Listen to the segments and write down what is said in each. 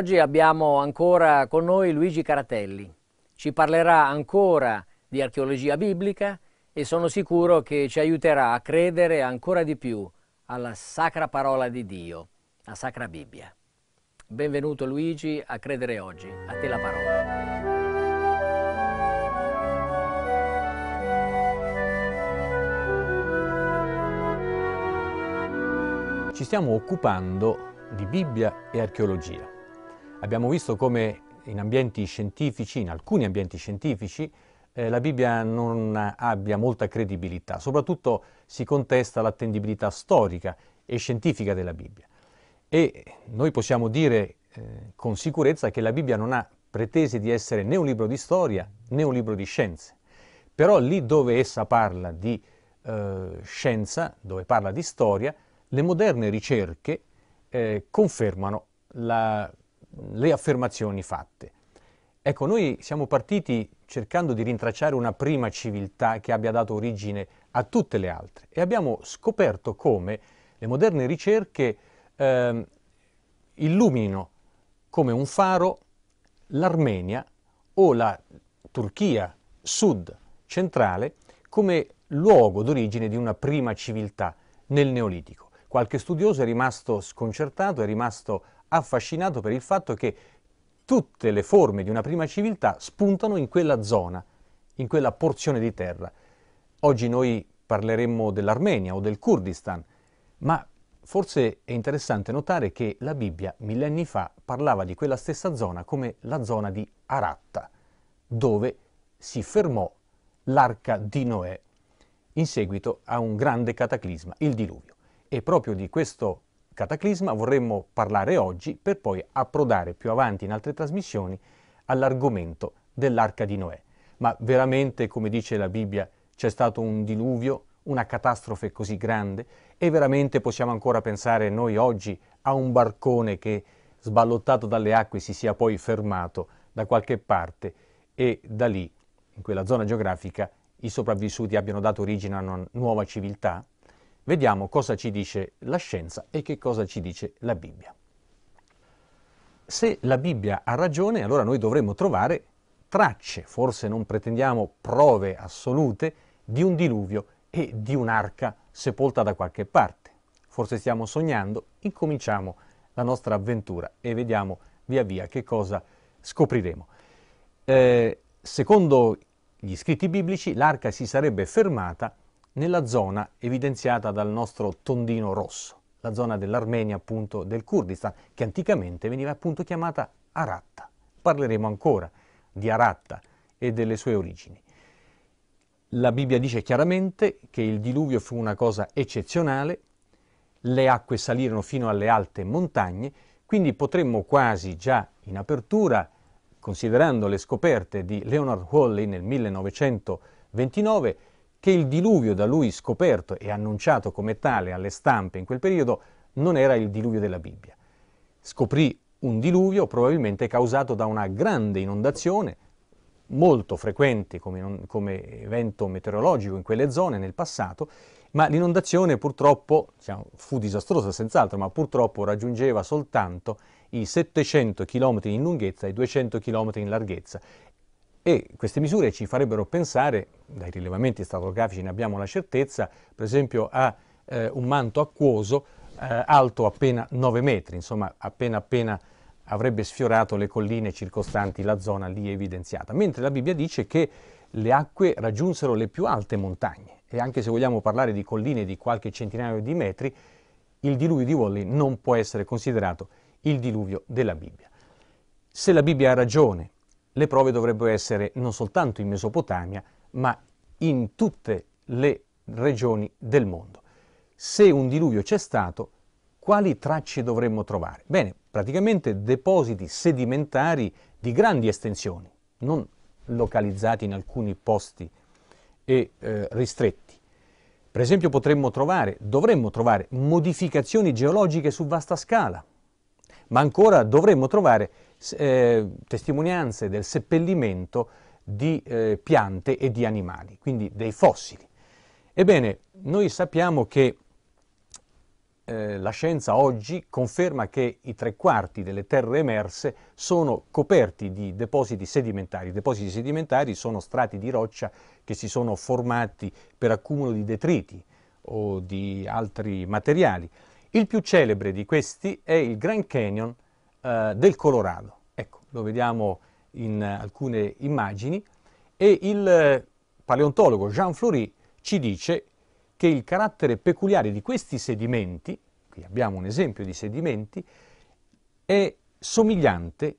Oggi abbiamo ancora con noi Luigi Caratelli. Ci parlerà ancora di archeologia biblica e sono sicuro che ci aiuterà a credere ancora di più alla sacra parola di Dio, la sacra Bibbia. Benvenuto Luigi a Credere Oggi, a te la parola. Ci stiamo occupando di Bibbia e archeologia. Abbiamo visto come in ambienti scientifici, in alcuni ambienti scientifici, eh, la Bibbia non abbia molta credibilità, soprattutto si contesta l'attendibilità storica e scientifica della Bibbia. E noi possiamo dire eh, con sicurezza che la Bibbia non ha pretese di essere né un libro di storia né un libro di scienze, però lì dove essa parla di eh, scienza, dove parla di storia, le moderne ricerche eh, confermano la le affermazioni fatte. Ecco, noi siamo partiti cercando di rintracciare una prima civiltà che abbia dato origine a tutte le altre e abbiamo scoperto come le moderne ricerche eh, illuminino come un faro l'Armenia o la Turchia sud centrale come luogo d'origine di una prima civiltà nel Neolitico. Qualche studioso è rimasto sconcertato, è rimasto affascinato per il fatto che tutte le forme di una prima civiltà spuntano in quella zona, in quella porzione di terra. Oggi noi parleremmo dell'Armenia o del Kurdistan, ma forse è interessante notare che la Bibbia millenni fa parlava di quella stessa zona come la zona di Aratta, dove si fermò l'arca di Noè in seguito a un grande cataclisma, il diluvio. E proprio di questo cataclisma vorremmo parlare oggi per poi approdare più avanti in altre trasmissioni all'argomento dell'arca di Noè. Ma veramente, come dice la Bibbia, c'è stato un diluvio, una catastrofe così grande e veramente possiamo ancora pensare noi oggi a un barcone che sballottato dalle acque si sia poi fermato da qualche parte e da lì, in quella zona geografica, i sopravvissuti abbiano dato origine a una nuova civiltà? Vediamo cosa ci dice la scienza e che cosa ci dice la Bibbia. Se la Bibbia ha ragione, allora noi dovremmo trovare tracce, forse non pretendiamo prove assolute, di un diluvio e di un'arca sepolta da qualche parte. Forse stiamo sognando, incominciamo la nostra avventura e vediamo via via che cosa scopriremo. Eh, secondo gli scritti biblici l'arca si sarebbe fermata nella zona evidenziata dal nostro tondino rosso, la zona dell'Armenia appunto del Kurdistan, che anticamente veniva appunto chiamata Aratta. Parleremo ancora di Aratta e delle sue origini. La Bibbia dice chiaramente che il diluvio fu una cosa eccezionale, le acque salirono fino alle alte montagne, quindi potremmo quasi già in apertura, considerando le scoperte di Leonard Hawley nel 1929, che il diluvio da lui scoperto e annunciato come tale alle stampe in quel periodo non era il diluvio della Bibbia. Scoprì un diluvio probabilmente causato da una grande inondazione, molto frequente come, come evento meteorologico in quelle zone nel passato, ma l'inondazione purtroppo diciamo, fu disastrosa senz'altro, ma purtroppo raggiungeva soltanto i 700 km in lunghezza e i 200 km in larghezza e queste misure ci farebbero pensare, dai rilevamenti stratografici ne abbiamo la certezza, per esempio a eh, un manto acquoso eh, alto appena 9 metri, insomma appena appena avrebbe sfiorato le colline circostanti la zona lì evidenziata, mentre la Bibbia dice che le acque raggiunsero le più alte montagne e anche se vogliamo parlare di colline di qualche centinaio di metri, il diluvio di Wally non può essere considerato il diluvio della Bibbia. Se la Bibbia ha ragione le prove dovrebbero essere non soltanto in Mesopotamia, ma in tutte le regioni del mondo. Se un diluvio c'è stato, quali tracce dovremmo trovare? Bene, praticamente depositi sedimentari di grandi estensioni, non localizzati in alcuni posti e eh, ristretti. Per esempio potremmo trovare, dovremmo trovare modificazioni geologiche su vasta scala, ma ancora dovremmo trovare eh, testimonianze del seppellimento di eh, piante e di animali, quindi dei fossili. Ebbene, noi sappiamo che eh, la scienza oggi conferma che i tre quarti delle terre emerse sono coperti di depositi sedimentari. I depositi sedimentari sono strati di roccia che si sono formati per accumulo di detriti o di altri materiali. Il più celebre di questi è il Grand Canyon eh, del Colorado. Ecco, lo vediamo in eh, alcune immagini e il eh, paleontologo Jean Fleury ci dice che il carattere peculiare di questi sedimenti, qui abbiamo un esempio di sedimenti, è somigliante,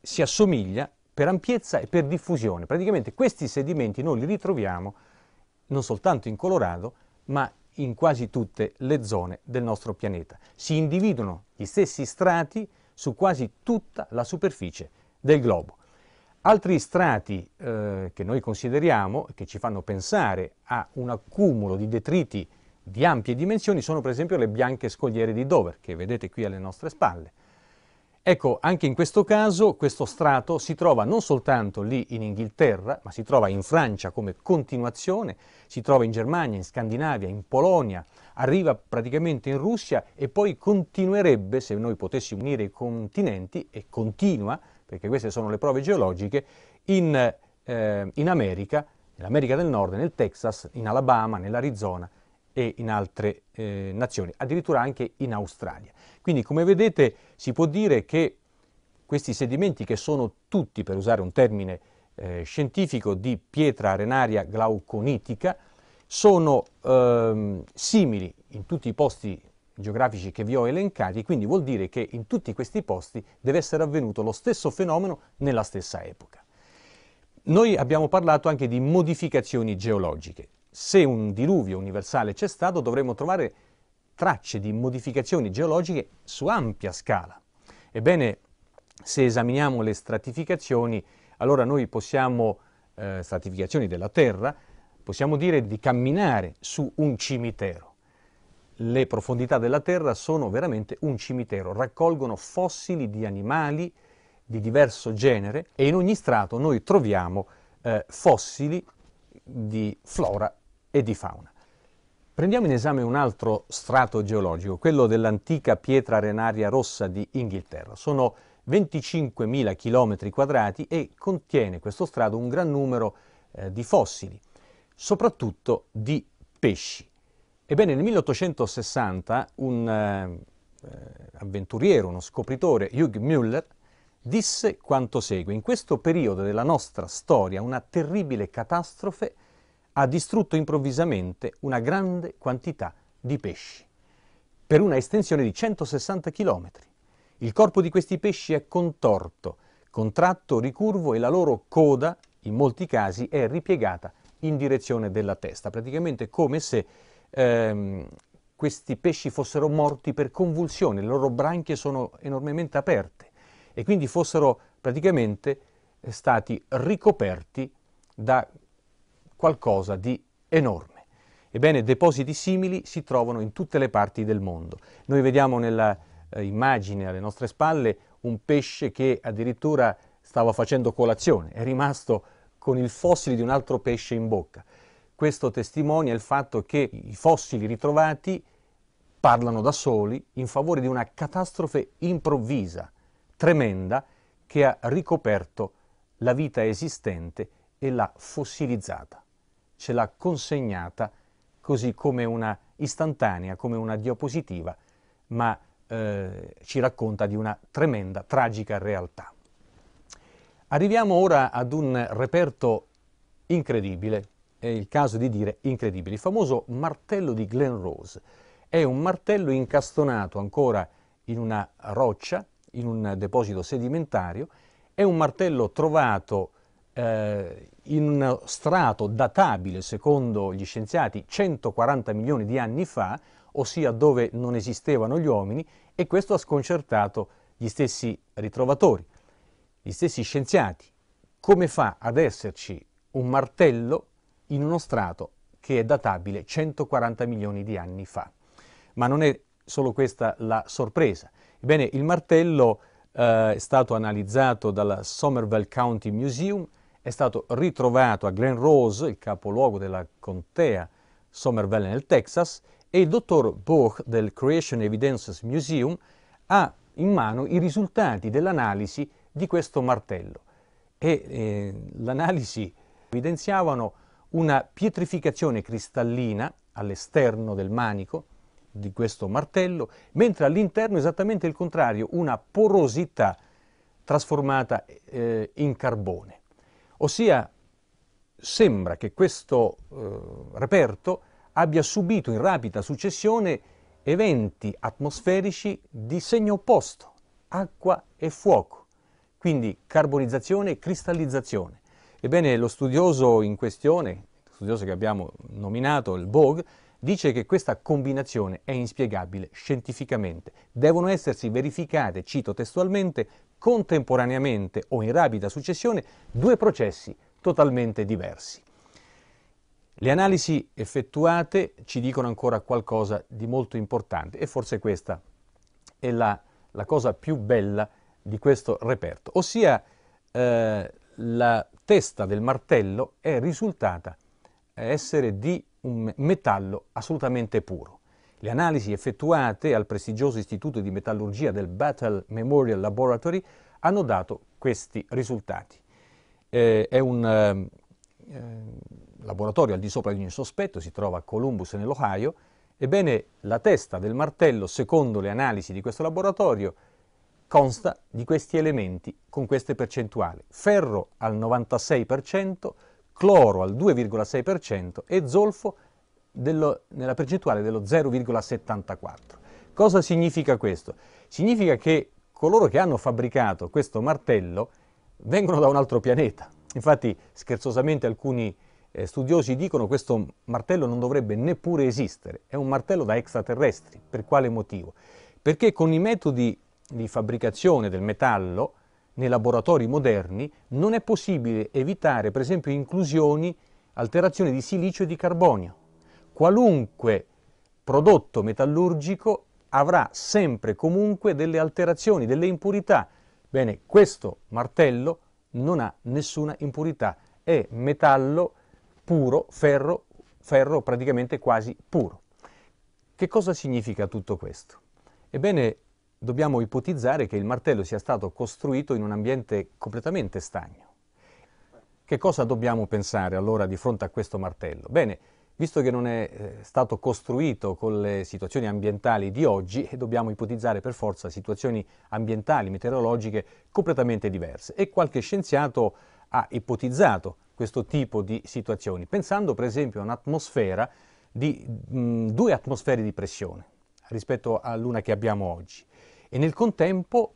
si assomiglia per ampiezza e per diffusione. Praticamente questi sedimenti noi li ritroviamo non soltanto in Colorado, ma in quasi tutte le zone del nostro pianeta. Si individuano gli stessi strati su quasi tutta la superficie del globo. Altri strati eh, che noi consideriamo, che ci fanno pensare a un accumulo di detriti di ampie dimensioni, sono per esempio le bianche scogliere di Dover, che vedete qui alle nostre spalle. Ecco, anche in questo caso questo strato si trova non soltanto lì in Inghilterra, ma si trova in Francia come continuazione, si trova in Germania, in Scandinavia, in Polonia, arriva praticamente in Russia e poi continuerebbe, se noi potessimo unire i continenti, e continua, perché queste sono le prove geologiche, in, eh, in America, nell'America del Nord, nel Texas, in Alabama, nell'Arizona e in altre eh, nazioni, addirittura anche in Australia. Quindi come vedete si può dire che questi sedimenti che sono tutti, per usare un termine eh, scientifico, di pietra arenaria glauconitica, sono ehm, simili in tutti i posti geografici che vi ho elencati, quindi vuol dire che in tutti questi posti deve essere avvenuto lo stesso fenomeno nella stessa epoca. Noi abbiamo parlato anche di modificazioni geologiche se un diluvio universale c'è stato dovremmo trovare tracce di modificazioni geologiche su ampia scala. Ebbene, se esaminiamo le stratificazioni, allora noi possiamo, eh, stratificazioni della Terra, possiamo dire di camminare su un cimitero. Le profondità della Terra sono veramente un cimitero, raccolgono fossili di animali di diverso genere e in ogni strato noi troviamo eh, fossili di flora e di fauna. Prendiamo in esame un altro strato geologico, quello dell'antica pietra arenaria rossa di Inghilterra. Sono 25.000 km quadrati e contiene questo strato un gran numero eh, di fossili, soprattutto di pesci. Ebbene, nel 1860 un eh, eh, avventuriero, uno scopritore, Hugh Müller, disse quanto segue. In questo periodo della nostra storia una terribile catastrofe ha distrutto improvvisamente una grande quantità di pesci, per una estensione di 160 km. Il corpo di questi pesci è contorto, contratto, ricurvo e la loro coda, in molti casi, è ripiegata in direzione della testa, praticamente come se ehm, questi pesci fossero morti per convulsione, le loro branchie sono enormemente aperte e quindi fossero praticamente eh, stati ricoperti da qualcosa di enorme. Ebbene, depositi simili si trovano in tutte le parti del mondo. Noi vediamo nella eh, immagine alle nostre spalle un pesce che addirittura stava facendo colazione, è rimasto con il fossile di un altro pesce in bocca. Questo testimonia il fatto che i fossili ritrovati parlano da soli in favore di una catastrofe improvvisa, tremenda che ha ricoperto la vita esistente e l'ha fossilizzata, ce l'ha consegnata così come una istantanea, come una diapositiva, ma eh, ci racconta di una tremenda, tragica realtà. Arriviamo ora ad un reperto incredibile, è il caso di dire incredibile, il famoso martello di Glen Rose. È un martello incastonato ancora in una roccia in un deposito sedimentario è un martello trovato eh, in uno strato databile, secondo gli scienziati, 140 milioni di anni fa, ossia dove non esistevano gli uomini, e questo ha sconcertato gli stessi ritrovatori, gli stessi scienziati. Come fa ad esserci un martello in uno strato che è databile 140 milioni di anni fa? Ma non è solo questa la sorpresa. Ebbene, il martello eh, è stato analizzato dal Somerville County Museum, è stato ritrovato a Glen Rose, il capoluogo della contea Somerville nel Texas, e il dottor Boch del Creation Evidences Museum ha in mano i risultati dell'analisi di questo martello e eh, l'analisi evidenziavano una pietrificazione cristallina all'esterno del manico di questo martello, mentre all'interno è esattamente il contrario, una porosità trasformata eh, in carbone. Ossia sembra che questo eh, reperto abbia subito in rapida successione eventi atmosferici di segno opposto, acqua e fuoco, quindi carbonizzazione e cristallizzazione. Ebbene, lo studioso in questione, lo studioso che abbiamo nominato, il Bog, dice che questa combinazione è inspiegabile scientificamente. Devono essersi verificate, cito testualmente, contemporaneamente o in rapida successione due processi totalmente diversi. Le analisi effettuate ci dicono ancora qualcosa di molto importante e forse questa è la, la cosa più bella di questo reperto, ossia eh, la testa del martello è risultata essere di un metallo assolutamente puro. Le analisi effettuate al prestigioso istituto di metallurgia del Battle Memorial Laboratory hanno dato questi risultati. Eh, è un eh, laboratorio al di sopra di ogni sospetto, si trova a Columbus nell'Ohio. Ebbene, la testa del martello, secondo le analisi di questo laboratorio, consta di questi elementi con queste percentuali. Ferro al 96%, cloro al 2,6% e zolfo dello, nella percentuale dello 0,74%. Cosa significa questo? Significa che coloro che hanno fabbricato questo martello vengono da un altro pianeta. Infatti, scherzosamente, alcuni eh, studiosi dicono che questo martello non dovrebbe neppure esistere, è un martello da extraterrestri. Per quale motivo? Perché con i metodi di fabbricazione del metallo nei laboratori moderni non è possibile evitare per esempio inclusioni, alterazioni di silicio e di carbonio. Qualunque prodotto metallurgico avrà sempre comunque delle alterazioni, delle impurità. Bene, questo martello non ha nessuna impurità, è metallo puro, ferro, ferro praticamente quasi puro. Che cosa significa tutto questo? Ebbene, dobbiamo ipotizzare che il martello sia stato costruito in un ambiente completamente stagno. Che cosa dobbiamo pensare allora di fronte a questo martello? Bene, visto che non è eh, stato costruito con le situazioni ambientali di oggi, eh, dobbiamo ipotizzare per forza situazioni ambientali, meteorologiche completamente diverse. E qualche scienziato ha ipotizzato questo tipo di situazioni, pensando per esempio a un'atmosfera di mh, due atmosfere di pressione rispetto all'una che abbiamo oggi. E nel contempo,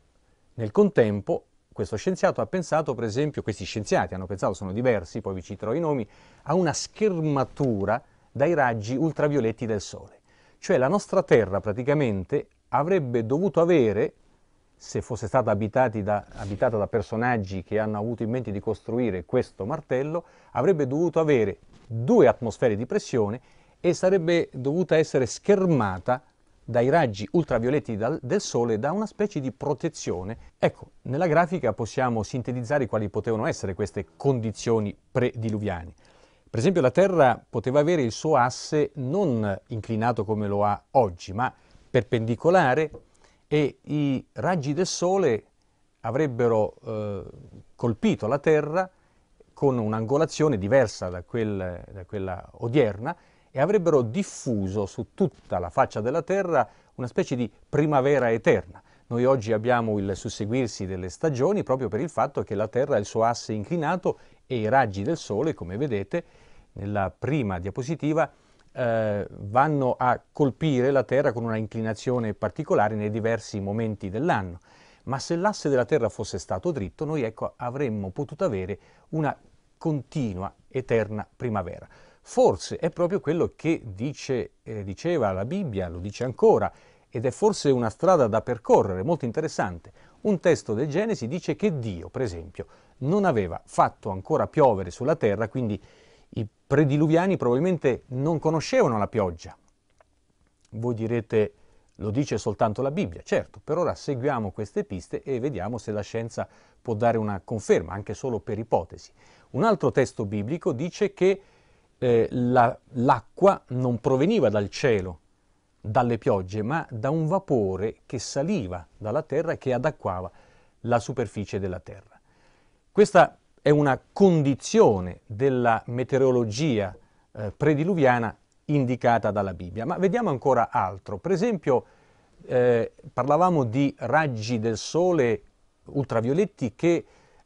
nel contempo questo scienziato ha pensato, per esempio, questi scienziati hanno pensato, sono diversi, poi vi citerò i nomi, a una schermatura dai raggi ultravioletti del Sole. Cioè la nostra Terra praticamente avrebbe dovuto avere, se fosse stata da, abitata da personaggi che hanno avuto in mente di costruire questo martello, avrebbe dovuto avere due atmosfere di pressione e sarebbe dovuta essere schermata dai raggi ultravioletti dal, del sole da una specie di protezione. Ecco, nella grafica possiamo sintetizzare quali potevano essere queste condizioni prediluviane. Per esempio la Terra poteva avere il suo asse non inclinato come lo ha oggi, ma perpendicolare e i raggi del sole avrebbero eh, colpito la Terra con un'angolazione diversa da, quel, da quella odierna e avrebbero diffuso su tutta la faccia della Terra una specie di primavera eterna. Noi oggi abbiamo il susseguirsi delle stagioni proprio per il fatto che la Terra ha il suo asse inclinato e i raggi del Sole, come vedete nella prima diapositiva, eh, vanno a colpire la Terra con una inclinazione particolare nei diversi momenti dell'anno. Ma se l'asse della Terra fosse stato dritto, noi ecco, avremmo potuto avere una continua, eterna primavera. Forse è proprio quello che dice, eh, diceva la Bibbia, lo dice ancora, ed è forse una strada da percorrere, molto interessante. Un testo del Genesi dice che Dio, per esempio, non aveva fatto ancora piovere sulla terra, quindi i prediluviani probabilmente non conoscevano la pioggia. Voi direte, lo dice soltanto la Bibbia, certo, per ora seguiamo queste piste e vediamo se la scienza può dare una conferma, anche solo per ipotesi. Un altro testo biblico dice che eh, la, l'acqua non proveniva dal cielo, dalle piogge, ma da un vapore che saliva dalla terra e che adacquava la superficie della terra. Questa è una condizione della meteorologia eh, prediluviana indicata dalla Bibbia, ma vediamo ancora altro. Per esempio, eh, parlavamo di raggi del sole ultravioletti che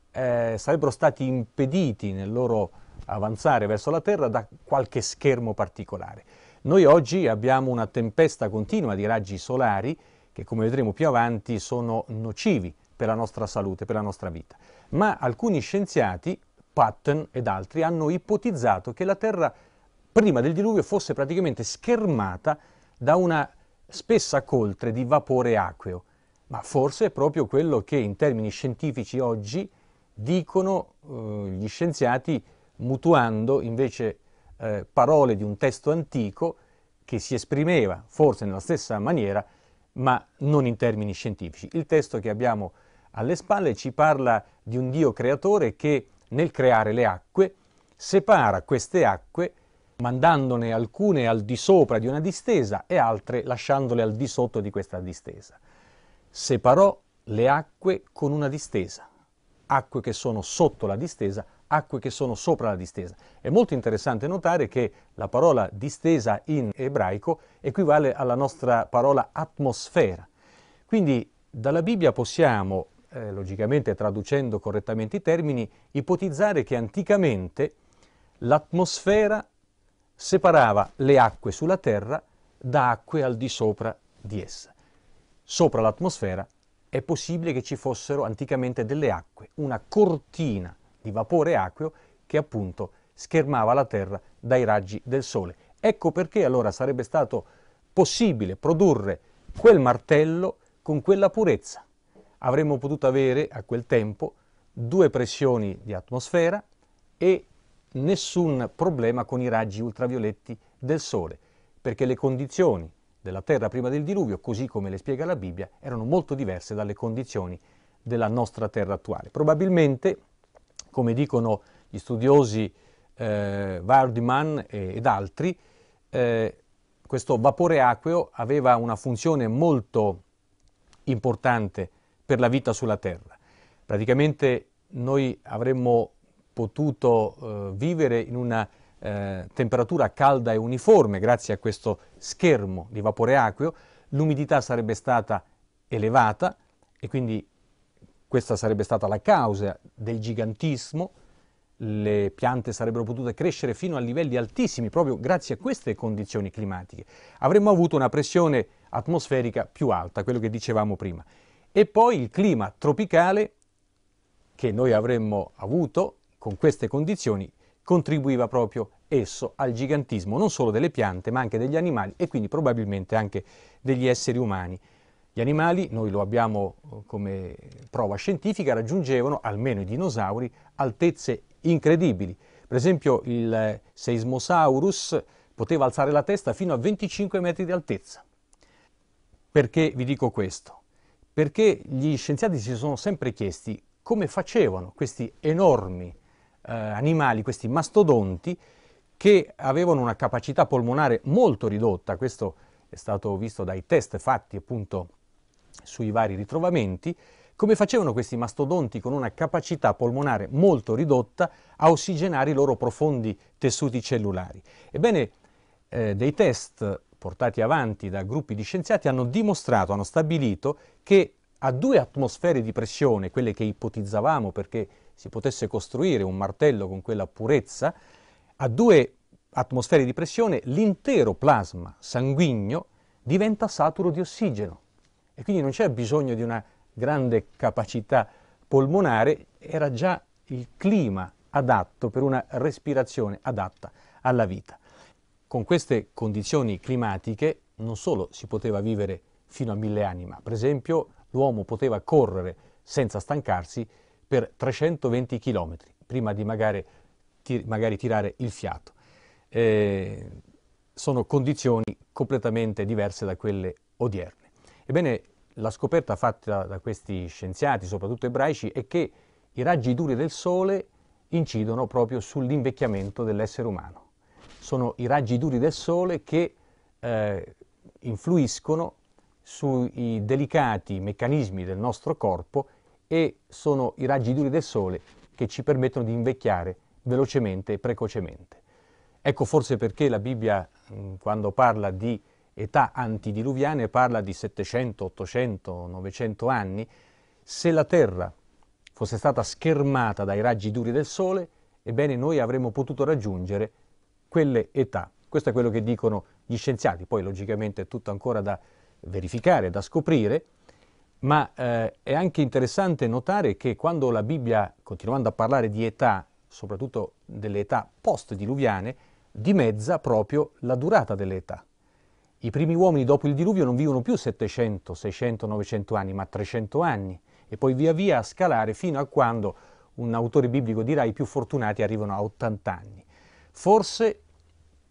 eh, sarebbero stati impediti nel loro avanzare verso la Terra da qualche schermo particolare. Noi oggi abbiamo una tempesta continua di raggi solari che come vedremo più avanti sono nocivi per la nostra salute, per la nostra vita. Ma alcuni scienziati, Patton ed altri, hanno ipotizzato che la Terra prima del diluvio fosse praticamente schermata da una spessa coltre di vapore acqueo. Ma forse è proprio quello che in termini scientifici oggi dicono eh, gli scienziati mutuando invece eh, parole di un testo antico che si esprimeva forse nella stessa maniera, ma non in termini scientifici. Il testo che abbiamo alle spalle ci parla di un Dio creatore che nel creare le acque separa queste acque mandandone alcune al di sopra di una distesa e altre lasciandole al di sotto di questa distesa. Separò le acque con una distesa, acque che sono sotto la distesa acque che sono sopra la distesa. È molto interessante notare che la parola distesa in ebraico equivale alla nostra parola atmosfera. Quindi dalla Bibbia possiamo, eh, logicamente traducendo correttamente i termini, ipotizzare che anticamente l'atmosfera separava le acque sulla terra da acque al di sopra di essa. Sopra l'atmosfera è possibile che ci fossero anticamente delle acque, una cortina di vapore acqueo che appunto schermava la Terra dai raggi del Sole. Ecco perché allora sarebbe stato possibile produrre quel martello con quella purezza. Avremmo potuto avere a quel tempo due pressioni di atmosfera e nessun problema con i raggi ultravioletti del Sole, perché le condizioni della Terra prima del diluvio, così come le spiega la Bibbia, erano molto diverse dalle condizioni della nostra Terra attuale. Probabilmente come dicono gli studiosi eh, Vardiman ed altri, eh, questo vapore acqueo aveva una funzione molto importante per la vita sulla Terra. Praticamente noi avremmo potuto eh, vivere in una eh, temperatura calda e uniforme grazie a questo schermo di vapore acqueo, l'umidità sarebbe stata elevata e quindi questa sarebbe stata la causa del gigantismo, le piante sarebbero potute crescere fino a livelli altissimi proprio grazie a queste condizioni climatiche. Avremmo avuto una pressione atmosferica più alta, quello che dicevamo prima. E poi il clima tropicale che noi avremmo avuto con queste condizioni contribuiva proprio esso al gigantismo non solo delle piante ma anche degli animali e quindi probabilmente anche degli esseri umani. Gli animali, noi lo abbiamo eh, come prova scientifica, raggiungevano, almeno i dinosauri, altezze incredibili. Per esempio il Seismosaurus poteva alzare la testa fino a 25 metri di altezza. Perché vi dico questo? Perché gli scienziati si sono sempre chiesti come facevano questi enormi eh, animali, questi mastodonti, che avevano una capacità polmonare molto ridotta, questo è stato visto dai test fatti appunto sui vari ritrovamenti, come facevano questi mastodonti con una capacità polmonare molto ridotta a ossigenare i loro profondi tessuti cellulari. Ebbene, eh, dei test portati avanti da gruppi di scienziati hanno dimostrato, hanno stabilito che a due atmosfere di pressione, quelle che ipotizzavamo perché si potesse costruire un martello con quella purezza, a due atmosfere di pressione l'intero plasma sanguigno diventa saturo di ossigeno e quindi non c'è bisogno di una grande capacità polmonare, era già il clima adatto per una respirazione adatta alla vita. Con queste condizioni climatiche non solo si poteva vivere fino a mille anni, ma per esempio l'uomo poteva correre senza stancarsi per 320 km prima di magari, tir magari tirare il fiato. Eh, sono condizioni completamente diverse da quelle odierne. Ebbene, la scoperta fatta da questi scienziati, soprattutto ebraici, è che i raggi duri del Sole incidono proprio sull'invecchiamento dell'essere umano. Sono i raggi duri del Sole che eh, influiscono sui delicati meccanismi del nostro corpo e sono i raggi duri del Sole che ci permettono di invecchiare velocemente e precocemente. Ecco forse perché la Bibbia, quando parla di età antidiluviane parla di 700, 800, 900 anni, se la Terra fosse stata schermata dai raggi duri del Sole, ebbene noi avremmo potuto raggiungere quelle età. Questo è quello che dicono gli scienziati, poi logicamente è tutto ancora da verificare, da scoprire, ma eh, è anche interessante notare che quando la Bibbia, continuando a parlare di età, soprattutto delle età post-diluviane, dimezza proprio la durata delle età. I primi uomini dopo il diluvio non vivono più 700, 600, 900 anni, ma 300 anni e poi via via a scalare fino a quando un autore biblico dirà i più fortunati arrivano a 80 anni. Forse,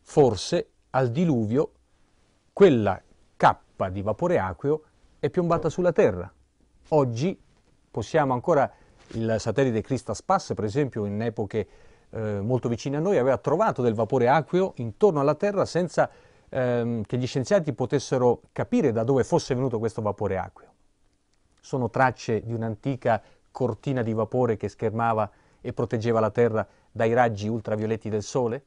forse al diluvio quella cappa di vapore acqueo è piombata sulla Terra. Oggi possiamo ancora, il satellite Christas Pass per esempio in epoche eh, molto vicine a noi aveva trovato del vapore acqueo intorno alla Terra senza ehm, che gli scienziati potessero capire da dove fosse venuto questo vapore acqueo. Sono tracce di un'antica cortina di vapore che schermava e proteggeva la Terra dai raggi ultravioletti del Sole,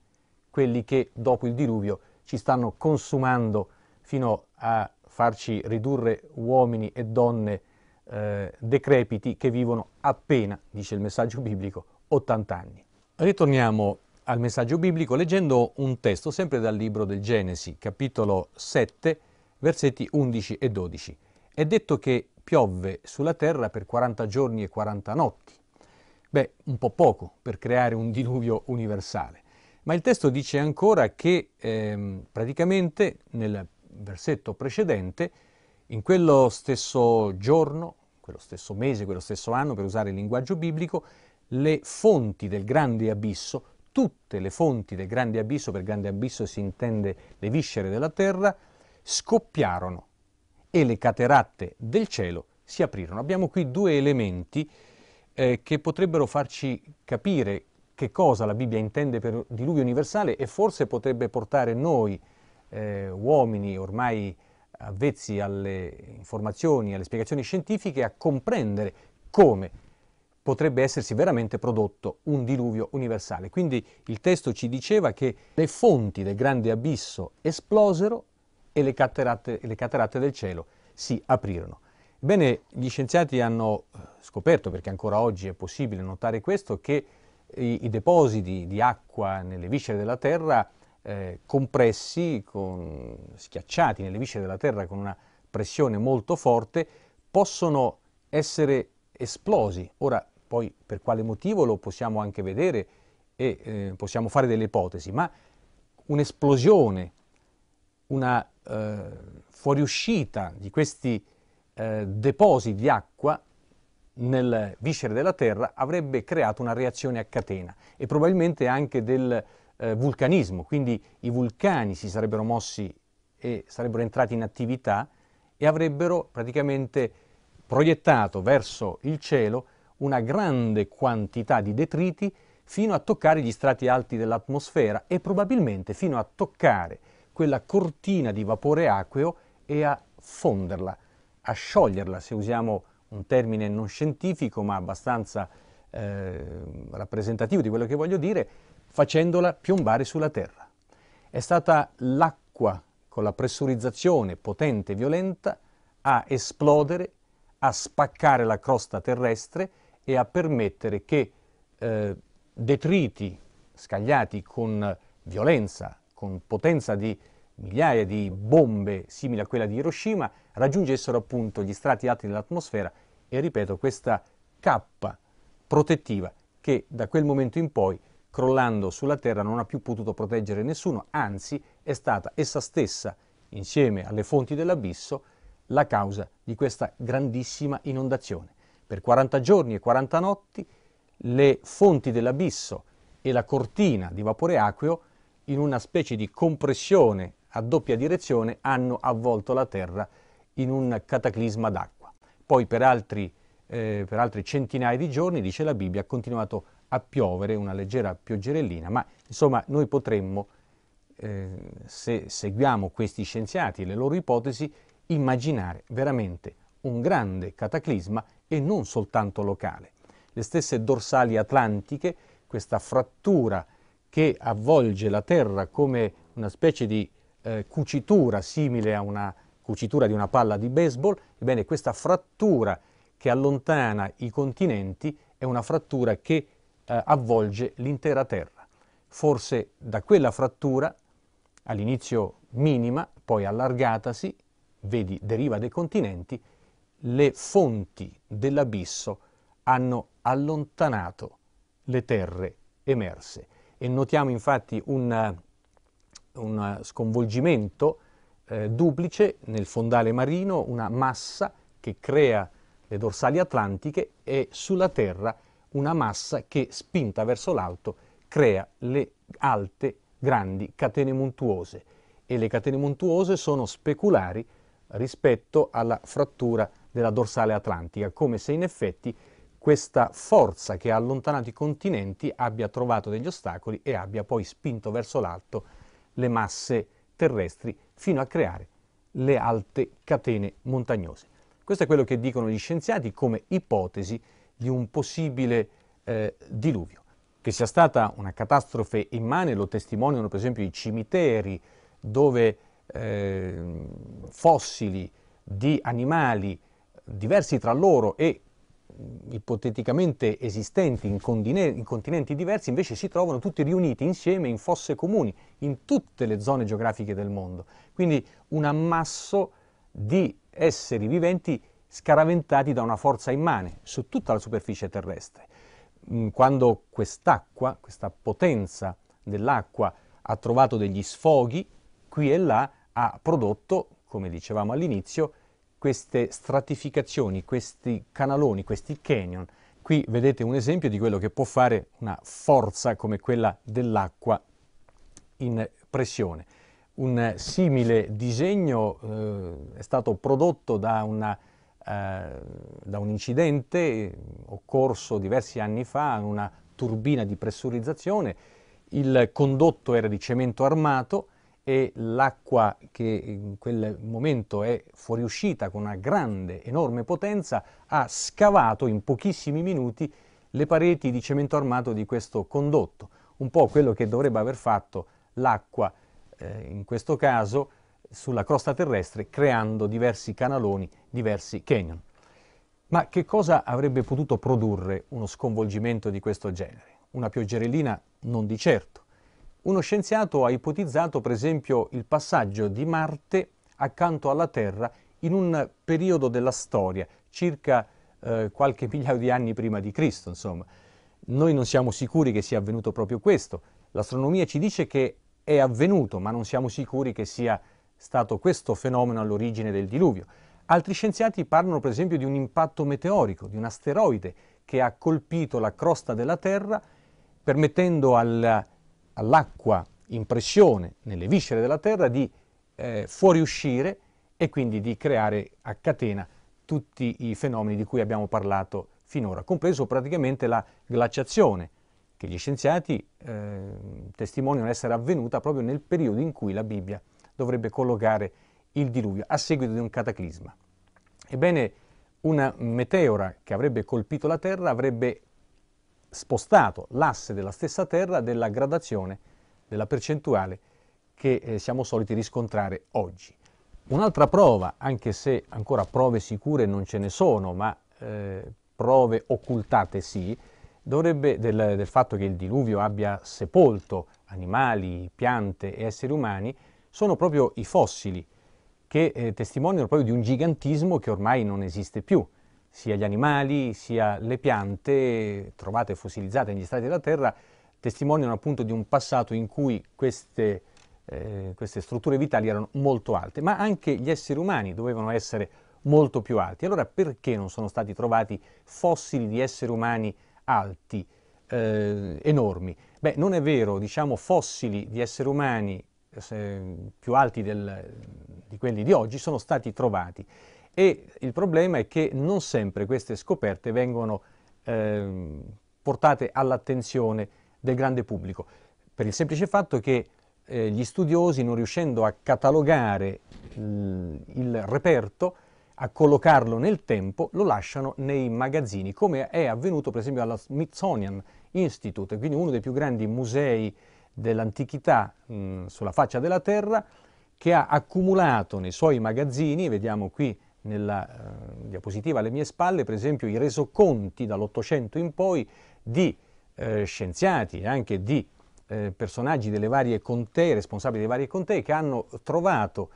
quelli che dopo il diluvio ci stanno consumando fino a farci ridurre uomini e donne eh, decrepiti che vivono appena, dice il messaggio biblico, 80 anni. Ritorniamo al messaggio biblico leggendo un testo sempre dal libro del Genesi, capitolo 7, versetti 11 e 12. È detto che piovve sulla terra per 40 giorni e 40 notti. Beh, un po' poco per creare un diluvio universale. Ma il testo dice ancora che ehm, praticamente nel versetto precedente, in quello stesso giorno, quello stesso mese, quello stesso anno, per usare il linguaggio biblico, le fonti del grande abisso tutte le fonti del grande abisso, per grande abisso si intende le viscere della terra, scoppiarono e le cateratte del cielo si aprirono. Abbiamo qui due elementi eh, che potrebbero farci capire che cosa la Bibbia intende per diluvio universale e forse potrebbe portare noi, eh, uomini ormai avvezzi alle informazioni, alle spiegazioni scientifiche, a comprendere come potrebbe essersi veramente prodotto un diluvio universale. Quindi il testo ci diceva che le fonti del grande abisso esplosero e le cataratte, le cataratte del cielo si aprirono. Ebbene, gli scienziati hanno eh, scoperto, perché ancora oggi è possibile notare questo, che i, i depositi di acqua nelle viscere della Terra, eh, compressi, con, schiacciati nelle viscere della Terra con una pressione molto forte, possono essere esplosi. Ora, poi per quale motivo lo possiamo anche vedere e eh, possiamo fare delle ipotesi, ma un'esplosione, una eh, fuoriuscita di questi eh, depositi di acqua nel viscere della Terra avrebbe creato una reazione a catena e probabilmente anche del eh, vulcanismo, quindi i vulcani si sarebbero mossi e sarebbero entrati in attività e avrebbero praticamente proiettato verso il cielo una grande quantità di detriti fino a toccare gli strati alti dell'atmosfera e probabilmente fino a toccare quella cortina di vapore acqueo e a fonderla, a scioglierla, se usiamo un termine non scientifico ma abbastanza eh, rappresentativo di quello che voglio dire, facendola piombare sulla Terra. È stata l'acqua con la pressurizzazione potente e violenta a esplodere a spaccare la crosta terrestre e a permettere che eh, detriti scagliati con violenza, con potenza di migliaia di bombe simili a quella di Hiroshima, raggiungessero appunto gli strati alti dell'atmosfera e, ripeto, questa cappa protettiva che da quel momento in poi, crollando sulla Terra, non ha più potuto proteggere nessuno, anzi è stata essa stessa, insieme alle fonti dell'abisso, la causa di questa grandissima inondazione. Per 40 giorni e 40 notti le fonti dell'abisso e la cortina di vapore acqueo in una specie di compressione a doppia direzione hanno avvolto la terra in un cataclisma d'acqua. Poi per altri, eh, per altri centinaia di giorni, dice la Bibbia, ha continuato a piovere, una leggera pioggerellina, ma insomma noi potremmo, eh, se seguiamo questi scienziati e le loro ipotesi, immaginare veramente un grande cataclisma e non soltanto locale. Le stesse dorsali atlantiche, questa frattura che avvolge la Terra come una specie di eh, cucitura simile a una cucitura di una palla di baseball, ebbene questa frattura che allontana i continenti è una frattura che eh, avvolge l'intera Terra. Forse da quella frattura, all'inizio minima, poi allargatasi, vedi deriva dei continenti, le fonti dell'abisso hanno allontanato le terre emerse. E notiamo infatti un, un sconvolgimento eh, duplice nel fondale marino, una massa che crea le dorsali atlantiche e sulla Terra una massa che, spinta verso l'alto, crea le alte, grandi catene montuose. E le catene montuose sono speculari rispetto alla frattura della dorsale atlantica, come se in effetti questa forza che ha allontanato i continenti abbia trovato degli ostacoli e abbia poi spinto verso l'alto le masse terrestri fino a creare le alte catene montagnose. Questo è quello che dicono gli scienziati come ipotesi di un possibile eh, diluvio. Che sia stata una catastrofe immane lo testimoniano per esempio i cimiteri dove eh, fossili di animali diversi tra loro e mm, ipoteticamente esistenti in, in, continenti diversi, invece si trovano tutti riuniti insieme in fosse comuni in tutte le zone geografiche del mondo. Quindi un ammasso di esseri viventi scaraventati da una forza immane su tutta la superficie terrestre. Mm, quando quest'acqua, questa potenza dell'acqua ha trovato degli sfoghi qui e là, ha prodotto, come dicevamo all'inizio, queste stratificazioni, questi canaloni, questi canyon. Qui vedete un esempio di quello che può fare una forza come quella dell'acqua in pressione. Un simile disegno eh, è stato prodotto da, una, eh, da un incidente occorso diversi anni fa in una turbina di pressurizzazione. Il condotto era di cemento armato, e l'acqua che in quel momento è fuoriuscita con una grande, enorme potenza, ha scavato in pochissimi minuti le pareti di cemento armato di questo condotto, un po' quello che dovrebbe aver fatto l'acqua eh, in questo caso sulla crosta terrestre creando diversi canaloni, diversi canyon. Ma che cosa avrebbe potuto produrre uno sconvolgimento di questo genere? Una pioggerellina? Non di certo. Uno scienziato ha ipotizzato per esempio il passaggio di Marte accanto alla Terra in un periodo della storia, circa eh, qualche migliaio di anni prima di Cristo, insomma. Noi non siamo sicuri che sia avvenuto proprio questo. L'astronomia ci dice che è avvenuto, ma non siamo sicuri che sia stato questo fenomeno all'origine del diluvio. Altri scienziati parlano per esempio di un impatto meteorico, di un asteroide che ha colpito la crosta della Terra permettendo al all'acqua in pressione nelle viscere della terra di eh, fuoriuscire e quindi di creare a catena tutti i fenomeni di cui abbiamo parlato finora, compreso praticamente la glaciazione, che gli scienziati eh, testimoniano essere avvenuta proprio nel periodo in cui la Bibbia dovrebbe collocare il diluvio a seguito di un cataclisma. Ebbene, una meteora che avrebbe colpito la Terra avrebbe spostato l'asse della stessa Terra della gradazione della percentuale che eh, siamo soliti riscontrare oggi. Un'altra prova, anche se ancora prove sicure non ce ne sono, ma eh, prove occultate sì, dovrebbe, del, del fatto che il diluvio abbia sepolto animali, piante e esseri umani, sono proprio i fossili che eh, testimoniano proprio di un gigantismo che ormai non esiste più sia gli animali sia le piante trovate fossilizzate negli strati della Terra testimoniano appunto di un passato in cui queste, eh, queste strutture vitali erano molto alte, ma anche gli esseri umani dovevano essere molto più alti. Allora perché non sono stati trovati fossili di esseri umani alti, eh, enormi? Beh, non è vero, diciamo fossili di esseri umani eh, più alti del, di quelli di oggi sono stati trovati e il problema è che non sempre queste scoperte vengono eh, portate all'attenzione del grande pubblico, per il semplice fatto che eh, gli studiosi non riuscendo a catalogare mm, il, reperto, a collocarlo nel tempo, lo lasciano nei magazzini, come è avvenuto per esempio alla Smithsonian Institute, quindi uno dei più grandi musei dell'antichità mm, sulla faccia della terra, che ha accumulato nei suoi magazzini, vediamo qui nella eh, diapositiva alle mie spalle, per esempio, i resoconti dall'Ottocento in poi di eh, scienziati e anche di eh, personaggi delle varie contee, responsabili delle varie contee, che hanno trovato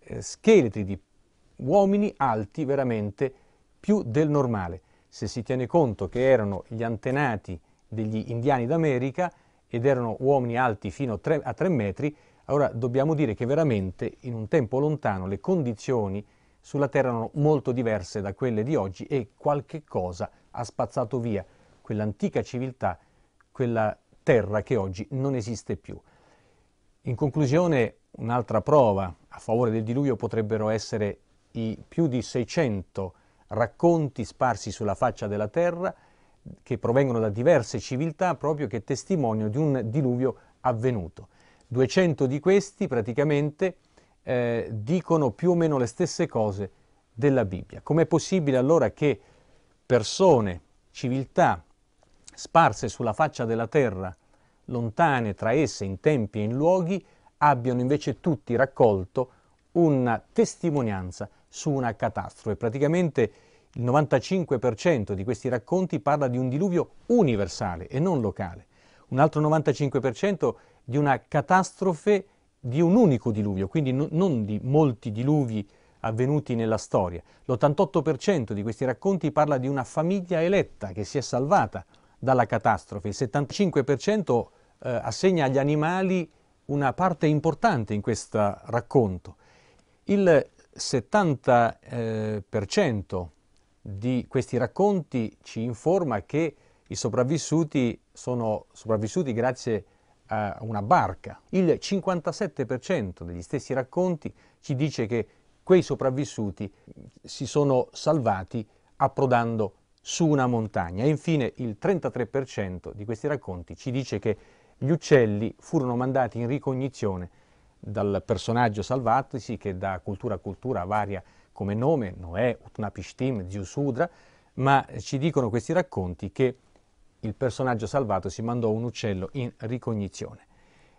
eh, scheletri di uomini alti veramente più del normale. Se si tiene conto che erano gli antenati degli indiani d'America ed erano uomini alti fino a 3 metri, allora dobbiamo dire che veramente in un tempo lontano le condizioni sulla Terra erano molto diverse da quelle di oggi e qualche cosa ha spazzato via quell'antica civiltà, quella terra che oggi non esiste più. In conclusione, un'altra prova a favore del diluvio potrebbero essere i più di 600 racconti sparsi sulla faccia della terra che provengono da diverse civiltà proprio che testimoniano di un diluvio avvenuto. 200 di questi praticamente eh, dicono più o meno le stesse cose della Bibbia. Com'è possibile allora che persone, civiltà sparse sulla faccia della terra, lontane tra esse in tempi e in luoghi, abbiano invece tutti raccolto una testimonianza su una catastrofe. Praticamente il 95% di questi racconti parla di un diluvio universale e non locale, un altro 95% di una catastrofe di un unico diluvio, quindi non di molti diluvi avvenuti nella storia. L'88% di questi racconti parla di una famiglia eletta che si è salvata dalla catastrofe, il 75% eh, assegna agli animali una parte importante in questo racconto. Il 70% eh, di questi racconti ci informa che i sopravvissuti sono sopravvissuti grazie a a una barca. Il 57% degli stessi racconti ci dice che quei sopravvissuti si sono salvati approdando su una montagna e infine il 33% di questi racconti ci dice che gli uccelli furono mandati in ricognizione dal personaggio salvatosi che da cultura a cultura varia come nome, Noè, Utnapishtim, Ziusudra, ma ci dicono questi racconti che il personaggio salvato si mandò un uccello in ricognizione.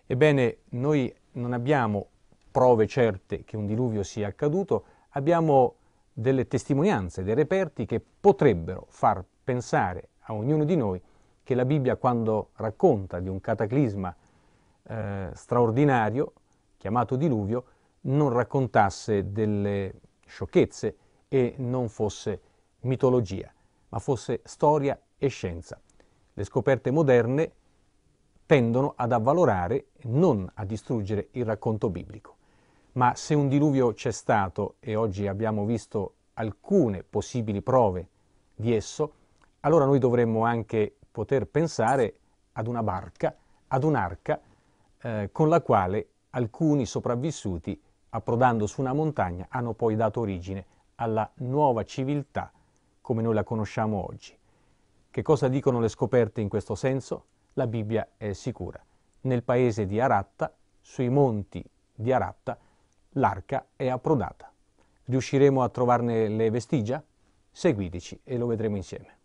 Ebbene, noi non abbiamo prove certe che un diluvio sia accaduto, abbiamo delle testimonianze, dei reperti che potrebbero far pensare a ognuno di noi che la Bibbia quando racconta di un cataclisma eh, straordinario, chiamato diluvio, non raccontasse delle sciocchezze e non fosse mitologia, ma fosse storia e scienza. Le scoperte moderne tendono ad avvalorare, non a distruggere il racconto biblico. Ma se un diluvio c'è stato e oggi abbiamo visto alcune possibili prove di esso, allora noi dovremmo anche poter pensare ad una barca, ad un'arca eh, con la quale alcuni sopravvissuti, approdando su una montagna, hanno poi dato origine alla nuova civiltà come noi la conosciamo oggi. Che cosa dicono le scoperte in questo senso? La Bibbia è sicura. Nel paese di Aratta, sui monti di Aratta, l'arca è approdata. Riusciremo a trovarne le vestigia? Seguiteci e lo vedremo insieme.